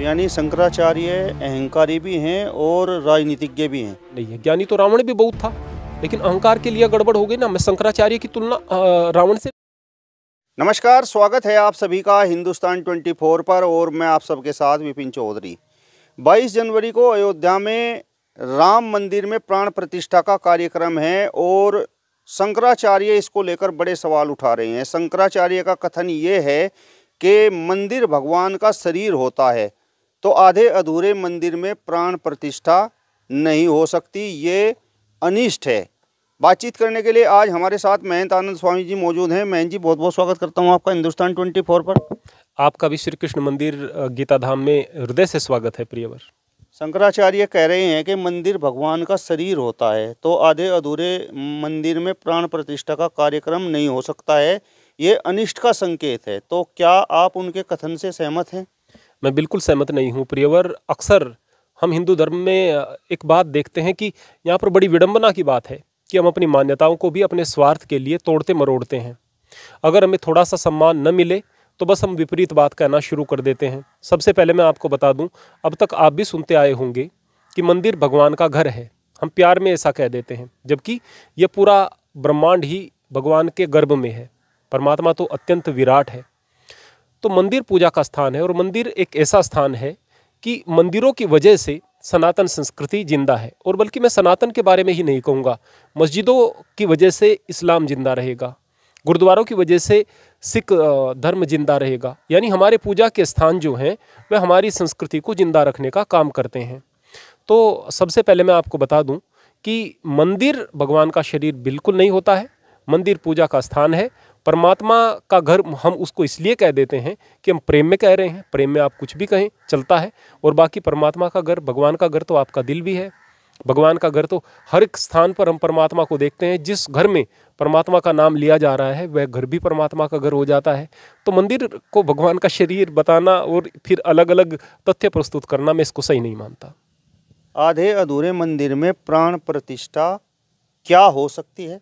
यानी शंकराचार्य अहंकारी भी हैं और राजनीतिज्ञ भी हैं नहीं है ज्ञानी तो रावण भी बहुत था लेकिन अहंकार के लिए गड़बड़ हो गई ना मैं शंकराचार्य की तुलना रावण से नमस्कार स्वागत है आप सभी का हिंदुस्तान 24 पर और मैं आप सबके साथ विपिन चौधरी 22 जनवरी को अयोध्या में राम मंदिर में प्राण प्रतिष्ठा का कार्यक्रम है और शंकराचार्य इसको लेकर बड़े सवाल उठा रहे हैं शंकराचार्य का कथन ये है कि मंदिर भगवान का शरीर होता है तो आधे अधूरे मंदिर में प्राण प्रतिष्ठा नहीं हो सकती ये अनिष्ट है बातचीत करने के लिए आज हमारे साथ महंत आनंद स्वामी जी मौजूद हैं महंत जी बहुत बहुत स्वागत करता हूँ आपका हिंदुस्तान ट्वेंटी फोर पर आपका भी श्री कृष्ण मंदिर गीता धाम में हृदय से स्वागत है प्रियवर शंकराचार्य कह रहे हैं कि मंदिर भगवान का शरीर होता है तो आधे अधूरे मंदिर में प्राण प्रतिष्ठा का कार्यक्रम नहीं हो सकता है ये अनिष्ट का संकेत है तो क्या आप उनके कथन से सहमत हैं मैं बिल्कुल सहमत नहीं हूँ प्रियवर अक्सर हम हिंदू धर्म में एक बात देखते हैं कि यहाँ पर बड़ी विडंबना की बात है कि हम अपनी मान्यताओं को भी अपने स्वार्थ के लिए तोड़ते मरोड़ते हैं अगर हमें थोड़ा सा सम्मान न मिले तो बस हम विपरीत बात कहना शुरू कर देते हैं सबसे पहले मैं आपको बता दूं अब तक आप भी सुनते आए होंगे कि मंदिर भगवान का घर है हम प्यार में ऐसा कह देते हैं जबकि यह पूरा ब्रह्मांड ही भगवान के गर्भ में है परमात्मा तो अत्यंत विराट है तो मंदिर पूजा का स्थान है और मंदिर एक ऐसा स्थान है कि मंदिरों की वजह से सनातन संस्कृति जिंदा है और बल्कि मैं सनातन के बारे में ही नहीं कहूँगा मस्जिदों की वजह से इस्लाम जिंदा रहेगा गुरुद्वारों की वजह से सिख धर्म जिंदा रहेगा यानी हमारे पूजा के स्थान जो हैं वह हमारी संस्कृति को जिंदा रखने का काम करते हैं तो सबसे पहले मैं आपको बता दूं कि मंदिर भगवान का शरीर बिल्कुल नहीं होता है मंदिर पूजा का स्थान है परमात्मा का घर हम उसको इसलिए कह देते हैं कि हम प्रेम में कह रहे हैं प्रेम में आप कुछ भी कहें चलता है और बाकी परमात्मा का घर भगवान का घर तो आपका दिल भी है भगवान का घर तो हर एक स्थान पर हम परमात्मा को देखते हैं जिस घर में परमात्मा का नाम लिया जा रहा है वह घर भी परमात्मा का घर हो जाता है तो मंदिर को भगवान का शरीर बताना और फिर अलग अलग तथ्य प्रस्तुत करना मैं इसको सही नहीं मानता आधे अधूरे मंदिर में प्राण प्रतिष्ठा क्या हो सकती है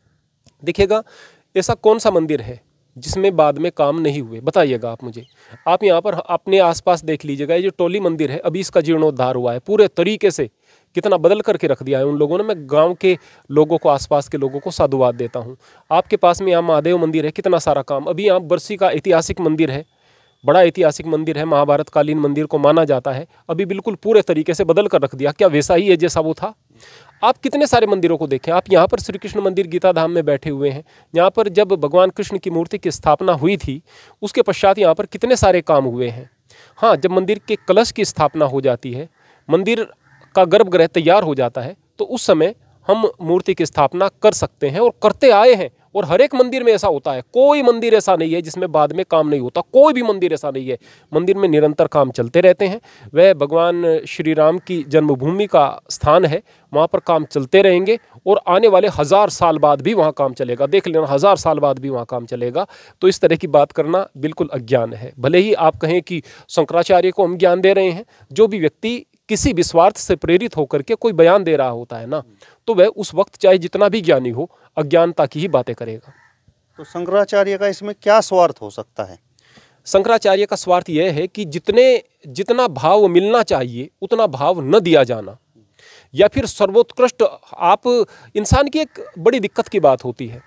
देखिएगा ऐसा कौन सा मंदिर है जिसमें बाद में काम नहीं हुए बताइएगा आप मुझे आप यहाँ पर अपने आसपास देख लीजिएगा ये जो टोली मंदिर है अभी इसका जीर्णोद्धार हुआ है पूरे तरीके से कितना बदल करके रख दिया है उन लोगों ने मैं गांव के लोगों को आसपास के लोगों को साधुवाद देता हूँ आपके पास में यहाँ महादेव मंदिर है कितना सारा काम अभी यहाँ बरसी का ऐतिहासिक मंदिर है बड़ा ऐतिहासिक मंदिर है महाभारत कालीन मंदिर को माना जाता है अभी बिल्कुल पूरे तरीके से बदल कर रख दिया क्या वैसा ही है जैसा वो था आप कितने सारे मंदिरों को देखें आप यहाँ पर श्री कृष्ण मंदिर गीता धाम में बैठे हुए हैं यहाँ पर जब भगवान कृष्ण की मूर्ति की स्थापना हुई थी उसके पश्चात यहाँ पर कितने सारे काम हुए हैं हाँ जब मंदिर के कलश की स्थापना हो जाती है मंदिर का गर्भगृह तैयार हो जाता है तो उस समय हम मूर्ति की स्थापना कर सकते हैं और करते आए हैं और हर एक मंदिर में ऐसा होता है कोई मंदिर ऐसा नहीं है जिसमें बाद में काम नहीं होता कोई भी मंदिर ऐसा नहीं है मंदिर में निरंतर काम चलते रहते हैं वह भगवान श्री राम की जन्मभूमि का स्थान है वहाँ पर काम चलते रहेंगे और आने वाले हज़ार साल बाद भी वहाँ काम चलेगा देख लेना हज़ार साल बाद भी वहाँ काम चलेगा तो इस तरह की बात करना बिल्कुल अज्ञान है भले ही आप कहें कि शंकराचार्य को हम ज्ञान दे रहे हैं जो भी व्यक्ति किसी भी स्वार्थ से प्रेरित होकर के कोई बयान दे रहा होता है ना तो वह उस वक्त चाहे जितना भी ज्ञानी हो अज्ञानता की ही बातें करेगा तो शंकराचार्य का इसमें क्या स्वार्थ हो सकता है शंकराचार्य का स्वार्थ यह है कि जितने जितना भाव मिलना चाहिए उतना भाव न दिया जाना या फिर सर्वोत्कृष्ट आप इंसान की एक बड़ी दिक्कत की बात होती है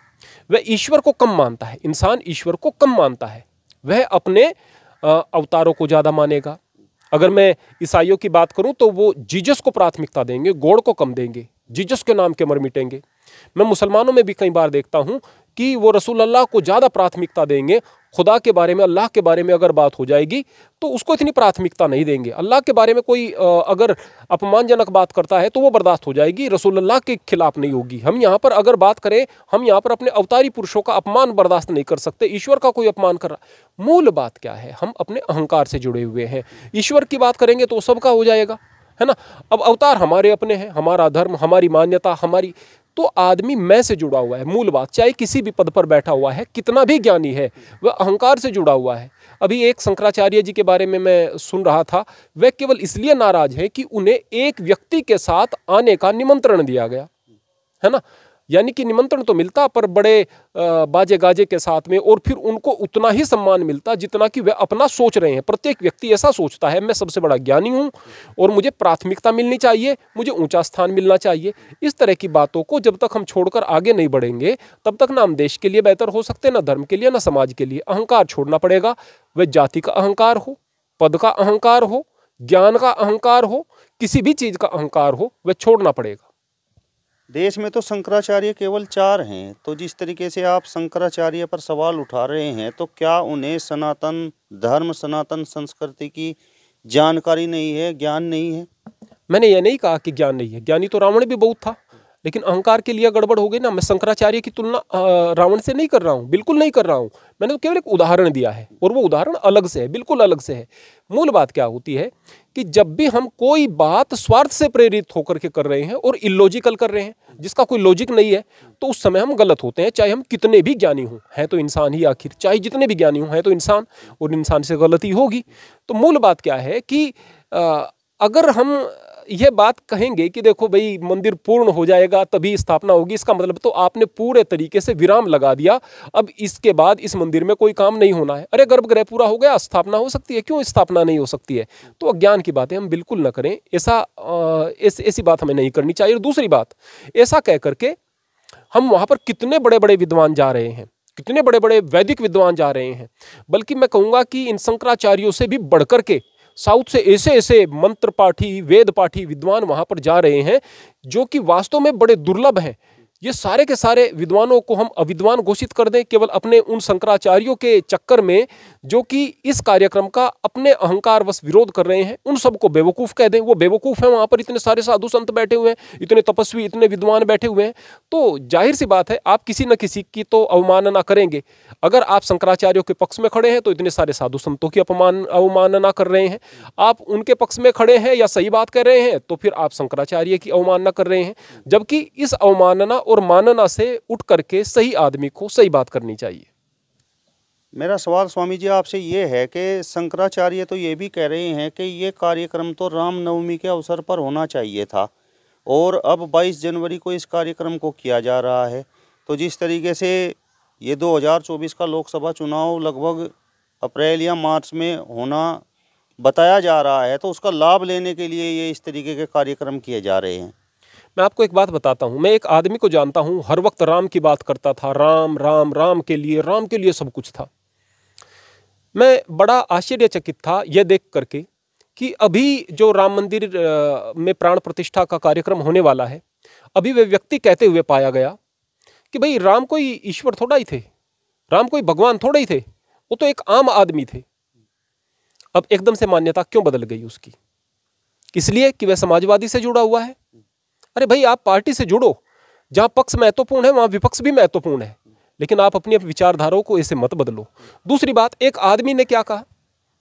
वह ईश्वर को कम मानता है इंसान ईश्वर को कम मानता है वह अपने अवतारों को ज़्यादा मानेगा अगर मैं ईसाइयों की बात करूं तो वो जीजस को प्राथमिकता देंगे गोड़ को कम देंगे जीजस के नाम के मर मिटेंगे मैं मुसलमानों में भी कई बार देखता हूँ कि वो रसूल अल्लाह को ज़्यादा प्राथमिकता देंगे खुदा के बारे में अल्लाह के बारे में अगर बात हो जाएगी तो उसको इतनी प्राथमिकता नहीं देंगे अल्लाह के बारे में कोई अगर अपमानजनक बात करता है तो वो बर्दाश्त हो जाएगी रसूल अल्लाह के खिलाफ नहीं होगी हम यहाँ पर अगर बात करें हम यहाँ पर अपने अवतारी पुरुषों का अपमान बर्दाश्त नहीं कर सकते ईश्वर का कोई अपमान कर रहा मूल बात क्या है हम अपने अहंकार से जुड़े हुए हैं ईश्वर की बात करेंगे तो सबका हो जाएगा है ना अब अवतार हमारे अपने हैं हमारा धर्म हमारी मान्यता हमारी तो आदमी मैं से जुड़ा हुआ है मूल बात चाहे किसी भी पद पर बैठा हुआ है कितना भी ज्ञानी है वह अहंकार से जुड़ा हुआ है अभी एक शंकराचार्य जी के बारे में मैं सुन रहा था वह केवल इसलिए नाराज है कि उन्हें एक व्यक्ति के साथ आने का निमंत्रण दिया गया है ना यानी कि निमंत्रण तो मिलता पर बड़े बाजे गाजे के साथ में और फिर उनको उतना ही सम्मान मिलता जितना कि वह अपना सोच रहे हैं प्रत्येक व्यक्ति ऐसा सोचता है मैं सबसे बड़ा ज्ञानी हूँ और मुझे प्राथमिकता मिलनी चाहिए मुझे ऊंचा स्थान मिलना चाहिए इस तरह की बातों को जब तक हम छोड़कर आगे नहीं बढ़ेंगे तब तक ना हम देश के लिए बेहतर हो सकते ना धर्म के लिए ना समाज के लिए अहंकार छोड़ना पड़ेगा वह जाति का अहंकार हो पद का अहंकार हो ज्ञान का अहंकार हो किसी भी चीज़ का अहंकार हो वह छोड़ना पड़ेगा देश में तो शंकराचार्य केवल चार हैं तो जिस तरीके से आप शंकराचार्य पर सवाल उठा रहे हैं तो क्या उन्हें सनातन धर्म सनातन संस्कृति की जानकारी नहीं है ज्ञान नहीं है मैंने यह नहीं कहा कि ज्ञान नहीं है ज्ञानी तो रावण भी बहुत था लेकिन अहंकार के लिए गड़बड़ हो गई ना मैं शंकराचार्य की तुलना रावण से नहीं कर रहा हूँ बिल्कुल नहीं कर रहा हूँ मैंने तो केवल एक उदाहरण दिया है और वो उदाहरण अलग से है बिल्कुल अलग से है मूल बात क्या होती है कि जब भी हम कोई बात स्वार्थ से प्रेरित होकर के कर रहे हैं और इलॉजिकल कर रहे हैं जिसका कोई लॉजिक नहीं है तो उस समय हम गलत होते हैं चाहे हम कितने भी ज्ञानी हों हैं तो इंसान ही आखिर चाहे जितने भी ज्ञानी हों हैं तो इंसान और इंसान से गलती होगी तो मूल बात क्या है कि अगर हम ये बात कहेंगे कि देखो भाई मंदिर पूर्ण हो जाएगा तभी स्थापना होगी इसका मतलब तो आपने पूरे तरीके से विराम लगा दिया अब इसके बाद इस मंदिर में कोई काम नहीं होना है अरे गर्भगृह पूरा हो गया स्थापना हो सकती है क्यों स्थापना नहीं हो सकती है तो अज्ञान की बातें हम बिल्कुल ना करें ऐसा ऐसी एस, बात हमें नहीं करनी चाहिए और दूसरी बात ऐसा कह करके हम वहाँ पर कितने बड़े बड़े विद्वान जा रहे हैं कितने बड़े बड़े वैदिक विद्वान जा रहे हैं बल्कि मैं कहूँगा कि इन शंकराचार्यों से भी बढ़ के साउथ से ऐसे ऐसे मंत्र पाठी वेद पाठी विद्वान वहाँ पर जा रहे हैं जो कि वास्तव में बड़े दुर्लभ हैं ये सारे के सारे विद्वानों को हम अविद्वान घोषित कर दें केवल अपने उन शंकराचार्यों के चक्कर में जो कि इस कार्यक्रम का अपने अहंकार बस विरोध कर रहे हैं उन सबको बेवकूफ़ कह दें वो बेवकूफ़ हैं वहाँ पर इतने सारे साधु संत बैठे हुए हैं इतने तपस्वी इतने विद्वान बैठे हुए हैं तो जाहिर सी बात है आप किसी न किसी की तो अवमानना करेंगे अगर आप शंकराचार्यों के पक्ष में खड़े हैं तो इतने सारे साधु संतों की अपमान अवमानना कर रहे हैं आप उनके पक्ष में खड़े हैं या सही बात कह रहे हैं तो फिर आप शंकराचार्य की अवमानना कर रहे हैं जबकि इस अवमानना और मानना से उठ करके सही आदमी को सही बात करनी चाहिए मेरा सवाल स्वामी जी आपसे ये है कि शंकराचार्य तो ये भी कह रहे हैं कि ये कार्यक्रम तो रामनवमी के अवसर पर होना चाहिए था और अब 22 जनवरी को इस कार्यक्रम को किया जा रहा है तो जिस तरीके से ये 2024 का लोकसभा चुनाव लगभग अप्रैल या मार्च में होना बताया जा रहा है तो उसका लाभ लेने के लिए ये इस तरीके के कार्यक्रम किए जा रहे हैं मैं आपको एक बात बताता हूँ मैं एक आदमी को जानता हूँ हर वक्त राम की बात करता था राम राम राम के लिए राम के लिए सब कुछ था मैं बड़ा आश्चर्यचकित था यह देख करके कि अभी जो राम मंदिर में प्राण प्रतिष्ठा का कार्यक्रम होने वाला है अभी वे व्यक्ति कहते हुए पाया गया कि भाई राम कोई ईश्वर थोड़ा ही थे राम कोई भगवान थोड़े ही थे वो तो एक आम आदमी थे अब एकदम से मान्यता क्यों बदल गई उसकी इसलिए कि वह समाजवादी से जुड़ा हुआ है अरे भाई आप पार्टी से जुड़ो जहाँ पक्ष महत्वपूर्ण है वहाँ विपक्ष भी महत्वपूर्ण है लेकिन आप अपनी विचारधाराओं को ऐसे मत बदलो दूसरी बात एक आदमी ने क्या कहा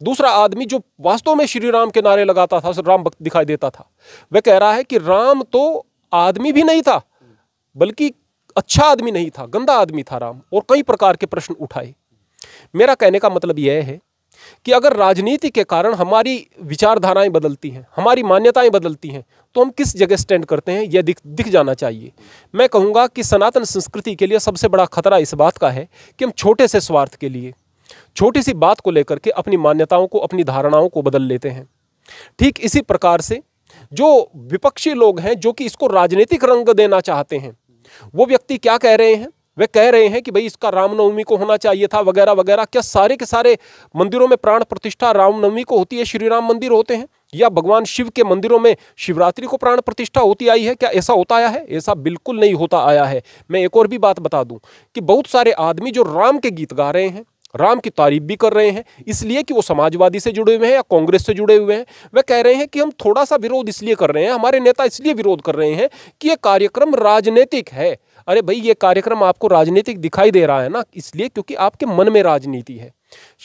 दूसरा आदमी जो वास्तव में श्री राम के नारे लगाता था राम भक्त दिखाई देता था वह कह रहा है कि राम तो आदमी भी नहीं था बल्कि अच्छा आदमी नहीं था गंदा आदमी था राम और कई प्रकार के प्रश्न उठाए मेरा कहने का मतलब यह है कि अगर राजनीति के कारण हमारी विचारधाराएं बदलती हैं हमारी मान्यताएं बदलती हैं तो हम किस जगह स्टैंड करते हैं यह दिख दिख जाना चाहिए मैं कहूँगा कि सनातन संस्कृति के लिए सबसे बड़ा खतरा इस बात का है कि हम छोटे से स्वार्थ के लिए छोटी सी बात को लेकर के अपनी मान्यताओं को अपनी धारणाओं को बदल लेते हैं ठीक इसी प्रकार से जो विपक्षी लोग हैं जो कि इसको राजनीतिक रंग देना चाहते हैं वो व्यक्ति क्या कह रहे हैं वे कह रहे हैं कि भाई इसका रामनवमी को होना चाहिए था वगैरह वगैरह क्या सारे के सारे मंदिरों में प्राण प्रतिष्ठा रामनवमी को होती है श्री राम मंदिर होते हैं या भगवान शिव के मंदिरों में शिवरात्रि को प्राण प्रतिष्ठा होती आई है क्या ऐसा होता आया है ऐसा बिल्कुल नहीं होता आया है मैं एक और भी बात बता दूं कि बहुत सारे आदमी जो राम के गीत गा रहे हैं राम की तारीफ भी कर रहे हैं इसलिए कि वो समाजवादी से जुड़े हुए हैं या कांग्रेस से जुड़े हुए हैं वह कह रहे हैं कि हम थोड़ा सा विरोध इसलिए कर रहे हैं हमारे नेता इसलिए विरोध कर रहे हैं कि ये कार्यक्रम राजनीतिक है अरे भाई ये कार्यक्रम आपको राजनीतिक दिखाई दे रहा है ना इसलिए क्योंकि आपके मन में राजनीति है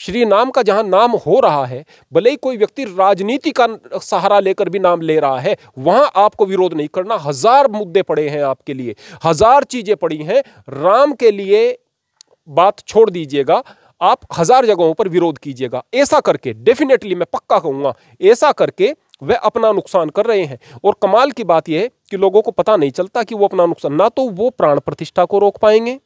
श्री नाम का जहाँ नाम हो रहा है भले ही कोई व्यक्ति राजनीति का सहारा लेकर भी नाम ले रहा है वहाँ आपको विरोध नहीं करना हजार मुद्दे पड़े हैं आपके लिए हजार चीज़ें पड़ी हैं राम के लिए बात छोड़ दीजिएगा आप हजार जगहों पर विरोध कीजिएगा ऐसा करके डेफिनेटली मैं पक्का कहूँगा ऐसा करके वह अपना नुकसान कर रहे हैं और कमाल की बात यह है कि लोगों को पता नहीं चलता कि वो अपना नुकसान ना तो वो प्राण प्रतिष्ठा को रोक पाएंगे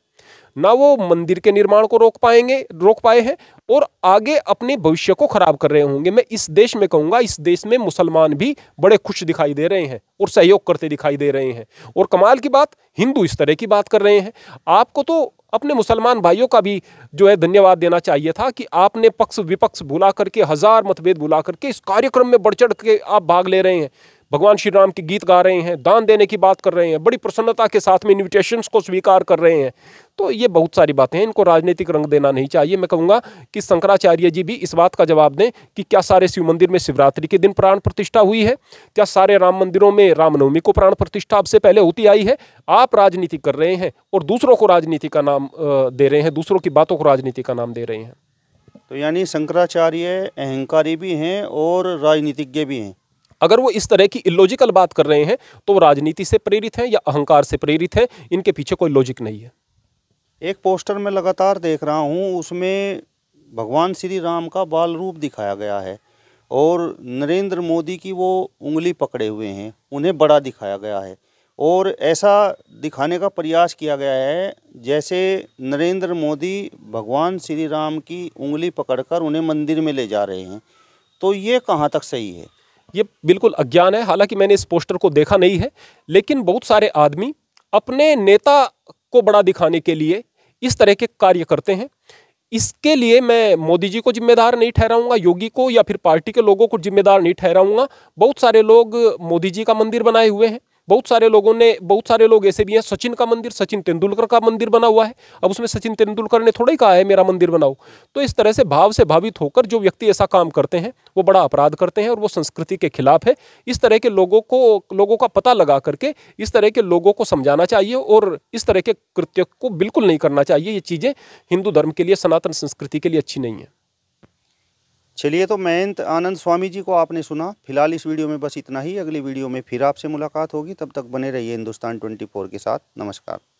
ना वो मंदिर के निर्माण को रोक पाएंगे रोक पाए हैं और आगे अपने भविष्य को खराब कर रहे होंगे मैं इस देश में कहूँगा इस देश में मुसलमान भी बड़े खुश दिखाई दे रहे हैं और सहयोग करते दिखाई दे रहे हैं और कमाल की बात हिंदू इस तरह की बात कर रहे हैं आपको तो अपने मुसलमान भाइयों का भी जो है धन्यवाद देना चाहिए था कि आपने पक्ष विपक्ष बुला करके हज़ार मतभेद बुला करके इस कार्यक्रम में बढ़ चढ़ के आप भाग ले रहे हैं भगवान श्री राम के गीत गा रहे हैं दान देने की बात कर रहे हैं बड़ी प्रसन्नता के साथ में इन्विटेशंस को स्वीकार कर रहे हैं तो ये बहुत सारी बातें हैं इनको राजनीतिक रंग देना नहीं चाहिए मैं कहूँगा कि शंकराचार्य जी भी इस बात का जवाब दें कि क्या सारे शिव मंदिर में शिवरात्रि के दिन प्राण प्रतिष्ठा हुई है क्या सारे राम मंदिरों में रामनवमी को प्राण प्रतिष्ठा अब से पहले होती आई है आप राजनीति कर रहे हैं और दूसरों को राजनीति का नाम दे रहे हैं दूसरों की बातों को राजनीति का नाम दे रहे हैं तो यानी शंकराचार्य अहंकारी भी हैं और राजनीतिज्ञ भी हैं अगर वो इस तरह की इलॉजिकल बात कर रहे हैं तो वो राजनीति से प्रेरित हैं या अहंकार से प्रेरित हैं इनके पीछे कोई लॉजिक नहीं है एक पोस्टर में लगातार देख रहा हूँ उसमें भगवान श्री राम का बाल रूप दिखाया गया है और नरेंद्र मोदी की वो उंगली पकड़े हुए हैं उन्हें बड़ा दिखाया गया है और ऐसा दिखाने का प्रयास किया गया है जैसे नरेंद्र मोदी भगवान श्री राम की उंगली पकड़कर उन्हें मंदिर में ले जा रहे हैं तो ये कहाँ तक सही है ये बिल्कुल अज्ञान है हालांकि मैंने इस पोस्टर को देखा नहीं है लेकिन बहुत सारे आदमी अपने नेता को बड़ा दिखाने के लिए इस तरह के कार्य करते हैं इसके लिए मैं मोदी जी को जिम्मेदार नहीं ठहराऊंगा योगी को या फिर पार्टी के लोगों को जिम्मेदार नहीं ठहराऊंगा बहुत सारे लोग मोदी जी का मंदिर बनाए हुए हैं बहुत सारे लोगों ने बहुत सारे लोग ऐसे भी हैं सचिन का मंदिर सचिन तेंदुलकर का मंदिर बना हुआ है अब उसमें सचिन तेंदुलकर ने थोड़ा ही कहा है मेरा मंदिर बनाओ तो इस तरह से भाव से भावित होकर जो व्यक्ति ऐसा काम करते हैं वो बड़ा अपराध करते हैं और वो संस्कृति के खिलाफ है इस तरह के लोगों को लोगों का पता लगा करके इस तरह के लोगों को समझाना चाहिए और इस तरह के कृत्य को बिल्कुल नहीं करना चाहिए ये चीज़ें हिंदू धर्म के लिए सनातन संस्कृति के लिए अच्छी नहीं है चलिए तो महंत आनंद स्वामी जी को आपने सुना फिलहाल इस वीडियो में बस इतना ही अगली वीडियो में फिर आपसे मुलाकात होगी तब तक बने रहिए हिंदुस्तान 24 के साथ नमस्कार